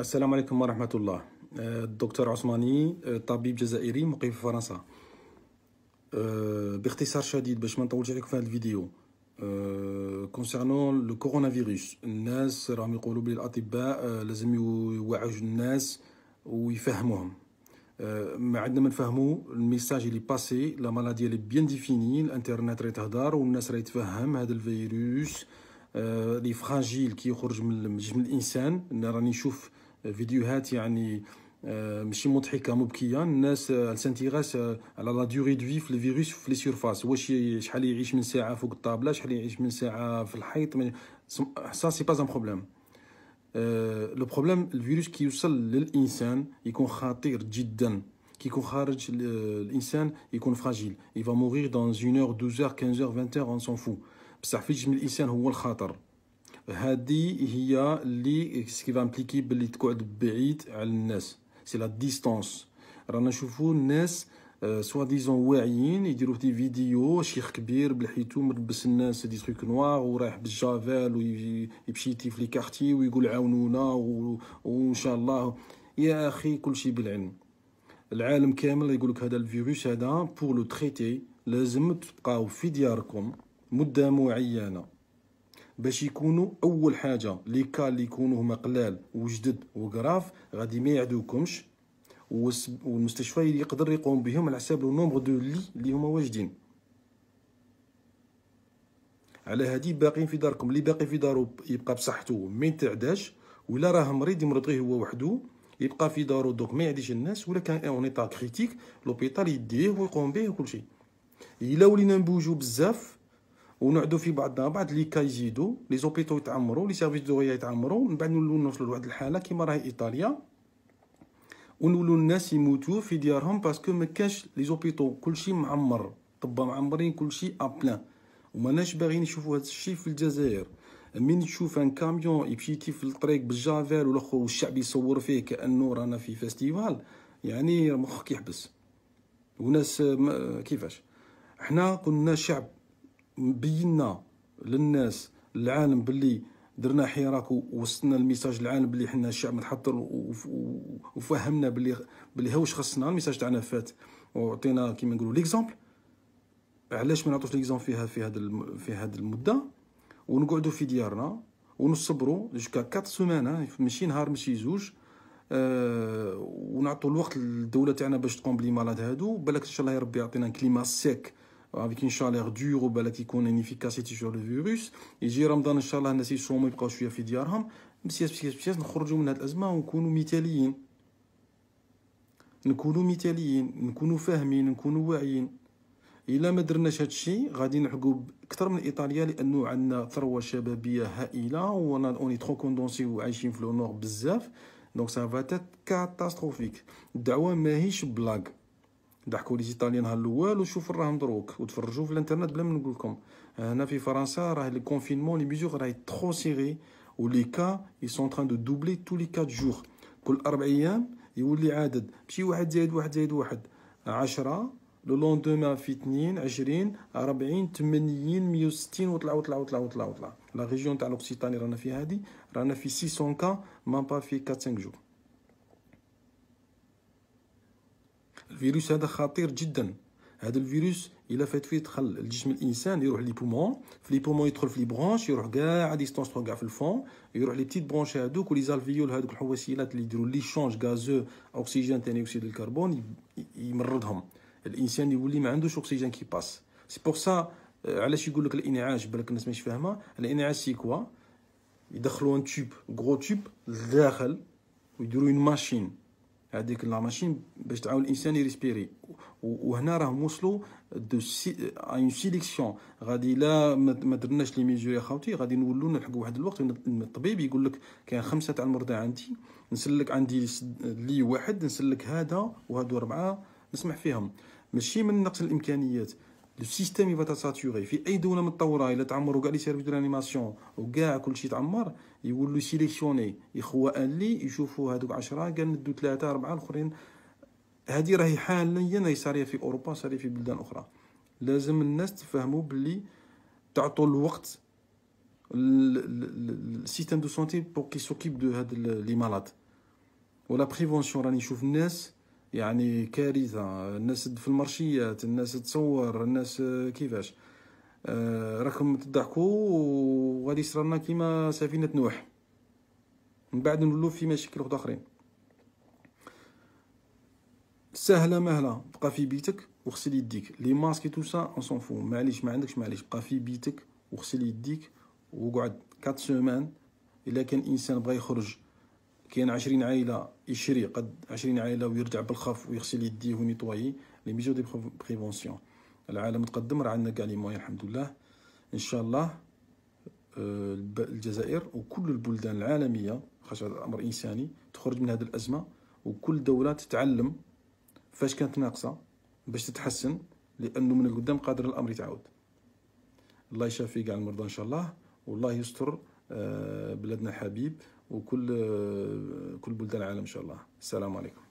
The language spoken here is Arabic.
السلام عليكم ورحمة الله الدكتور أه، عثماني أه، طبيب جزائري مقيم في فرنسا أه، باختصار شديد باش ما نطولش عليكم في هذا الفيديو كونسيرنون لو كورونا فيروس الناس راهم يقولوا بلي الاطباء لازم يوعوا الناس ويفهموهم ما عندنا ما نفهموا الميساج اللي باسي لا مالادي اللي بيان ديفيني الانترنت راهي تهدر والناس راهي تفهم هذا الفيروس لي فراجيل كي يخرج من جسم الانسان راني نشوف فيديوهات يعني آه، ماشي مضحكه مبكيه الناس آه، السنتيغاس آه، على لا دوري دو في الفيروس في لي سيرفاس واش شحال يعيش من ساعه فوق الطابله شحال يعيش من ساعه في الحيط سا سي با ان بروبليم لو بروبليم الفيروس كي يوصل للانسان يكون خطير جدا كي يكون خارج الانسان يكون فراجيل اي فا مورير دون 1 اور 12 اور 15 اور 20 اور اون سون فو بصح في جسم الانسان هو الخطر هذه هي اللي سكي فامبليكي باللي تقعد بعيد على الناس سي لا ديستونس رانا نشوفو الناس سوا آه، ديزون واعيين يديرو دي فيديو شيخ كبير بالحيتو ملبس الناس دي تروك نواغ ورايح و ويمشي يتي في لي كارتي ويقول عاونونا وان شاء الله يا اخي كلشي بالعلم العالم كامل يقولك هذا الفيروس هذا بور لو تريتي لازم تبقاو في دياركم مده معينه باش يكونوا اول حاجه لي كا اللي يكونوا هما قلال وجدد وكراف غادي ما يعدوكمش والمستشفى يقدر يقوم بهم على حساب لو نومبر دو لي اللي هما واجدين على هذه باقيين في داركم اللي باقي في دارو يبقى بصحته ما يتعداش ولا راه مريض يمرض غير هو وحده يبقى في دارو دوك ما يعديش الناس ولا كان اون ايطا كريتيك لوبيتال يديه ويقوم به وكل شيء الا ولينا نبوجو بزاف ونعدو في بعضنا بعض لي كا يزيدو لي زوبيتو يتعمرو لي سيرفيس دوغيا يتعمرو من بعد نولو نوصلو لواحد الحاله كيما راهي ايطاليا ونولو الناس يموتو في ديارهم باسكو ما كاش لي زوبيتو كلشي معمر طبا معمرين كلشي ابلان وماناش باغيين نشوفو هذا الشيء في الجزائر من تشوف ان كاميون يمشي كيف في الطريق بالجافيل والاخر والشعب يصور فيه كانه رانا في فيستيفال يعني مخك يحبس وناس كيفاش حنا كنا شعب بينا للناس العالم باللي درنا حراك ووصلنا الميساج للعالم باللي حنا الشعب متحضر وفهمنا باللي باللي هوش خصنا الميساج تاعنا فات وعطينا كيما نقولوا ليكزومبل علاش ما نعطوش ليكزومبل فيها في هذا في هذا المده ونقعدوا في ديارنا ونصبروا جوكا 4 سومان ماشي نهار ماشي زوج آه، ونعطوا الوقت للدوله تاعنا باش تقوم بلي مالاد هادو بالك ان شاء الله يا ربي يعطينا كليما سيك avec une chaleur dure وبالك يكون une efficacité sur le virus يجي رمضان ان شاء الله الناس يصوموا يبقاو شويه في ديارهم بسياس بسياس بسياس نخرجوا من هذه الازمه ونكونوا مثاليين نكونوا مثاليين نكونوا فاهمين نكونوا واعيين الا ما درناش هادشي غادي نحقوا اكثر من ايطاليا لانه عندنا ثروه شبابيه هائله اوني ترو كوندونسي وعايشين في لو بزاف دونك سا فاتات كاتاستروفيك الدعوه ماهيش بلاك ضحكوا لي ايطاليين ها الاول وشوف راهم دروك وتفرجوا في الانترنت بلا ما نقول لكم هنا في فرنسا راه لي كونفينمون لي ميزور راهي ترو سيغي و لي كا اي سون تران دو دوبلي تو لي 4 جوغ كل اربع ايام يولي عدد ماشي واحد زائد واحد زائد واحد 10 لو لوندوما في 2 20 40 80 160 وطلع وطلع وطلع وطلع وطلع لا ريجون تاع لوكسيتاني رانا فيها هادي رانا في 600 كا مام با في 4 5 جوغ الفيروس هذا خطير جدا هذا الفيروس الا فات فيه دخل الجسم الانسان يروح لي بومون في لي بومون يدخل في لي برونش يروح كاع ديستونس كاع في الفون يروح لي بتيت برونش هذوك ولي زالفيول هذوك الحواسيلات اللي يديروا لي شونج غازو اوكسجين ثاني اكسيد الكربون يمرضهم الانسان يولي ما عندوش اكسجين كي باس سي بور سا علاش يقول لك الانعاش بالك الناس ماشي فاهمه الانعاش سي كوا يدخلوا ان تيوب غرو تيوب لداخل ويديروا اون ماشين هذيك لا ماشين باش تعاون الانسان يريسبيري وهنا راهم وصلوا دو سي اون آه، سيليكسيون غادي لا ما درناش لي ميجوري يا خاوتي غادي نولوا نلحقوا واحد الوقت الطبيب يقول لك كاين خمسه تاع المرضى عندي نسلك عندي لي واحد نسلك هذا وهذو اربعه نسمح فيهم ماشي من نقص الامكانيات لو سيستيم يبقى ساتوري في اي دوله متطوره الا تعمروا كاع لي سيرفيس دو الانيماسيون وكاع كلشي تعمر يولوا سيليكسيوني ان اللي يشوفوا هذوك 10 قال ندو ثلاثه اربعه الاخرين هذه راهي حاليا هي صاريه في اوروبا صاريه في بلدان اخرى لازم الناس تفهموا باللي تعطوا الوقت السيستيم دو سونتي بور كي سوكيب دو هاد لي مالاد ولا بريفونسيون راني نشوف الناس يعني كارثه الناس في المرشيات الناس تصور الناس كيفاش آه، راكم تضحكوا وغادي يصرالنا كيما سفينه نوح من بعد نولو في مشاكل اخرين سهله مهله بقى في بيتك وغسل يديك لي ماسك تو سا اون سون فو معليش ما عندكش معليش بقى في بيتك وغسل يديك وقعد 4 سومان الا كان انسان بغى يخرج كاين عشرين عائله يشري قد عشرين عائله ويرجع بالخف ويغسل يديه وينيطوايي لي ميزور دي بريفونسيون العالم تقدم راه عندنا كاع لي موان الحمد لله ان شاء الله آه، الجزائر وكل البلدان العالميه خاطر هذا امر انساني تخرج من هذه الازمه وكل دوله تتعلم فاش كانت ناقصه باش تتحسن لانه من القدام قادر الامر يتعاود الله يشافي كاع المرضى ان شاء الله والله يستر آه، بلادنا حبيب وكل كل بلدان العالم ان شاء الله السلام عليكم